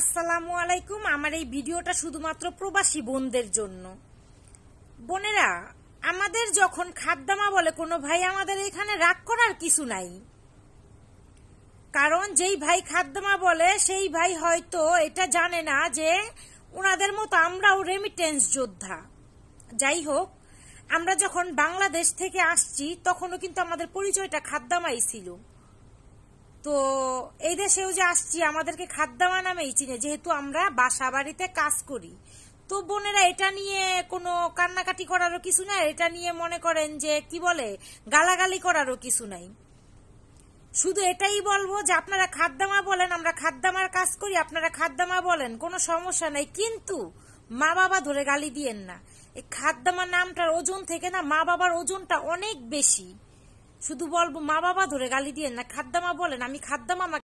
আসসালামু আলাইকুম আমার এই ভিডিওটা শুধুমাত্র প্রবাসী বোনদের জন্য বোনেরা আমাদের যখন খাদ্যামা বলে কোনো ভাই আমাদের এখানে রাগ করার কিছু নাই কারণ যেই ভাই খাদ্যামা বলে সেই ভাই হয়তো এটা জানে না যে ওনাদের মতো আমরাও রেমিটেন্স যোদ্ধা যাই হোক আমরা যখন বাংলাদেশ থেকে আসছি তখনও কিন্তু আমাদের পরিচয়টা খাদ্যামাই ছিল তো এই দেশেও যে আসছি আমাদেরকে খাদ্যামা নামেই চিনে যেহেতু আমরা বাসা বাড়িতে কাজ করি তো বোনেরা এটা নিয়ে কোনো কান্নাকাটি করারও কিছু নাই এটা নিয়ে মনে করেন যে কি বলে গালাগালি করারও কিছু নাই শুধু এটাই বলবো যে আপনারা খাদ্যামা বলেন আমরা খাদ্যামার কাজ করি আপনারা খাদ্যামা বলেন কোনো সমস্যা নাই কিন্তু মা বাবা ধরে গালি দিয়েন না এই খাদ্দামা নামটার ওজন থেকে না মা বাবার ওজনটা অনেক বেশি শুধু বলবো মা বাবা ধরে গালি দিয়ে না খাদ্দামা বলেন আমি খাদ্দামা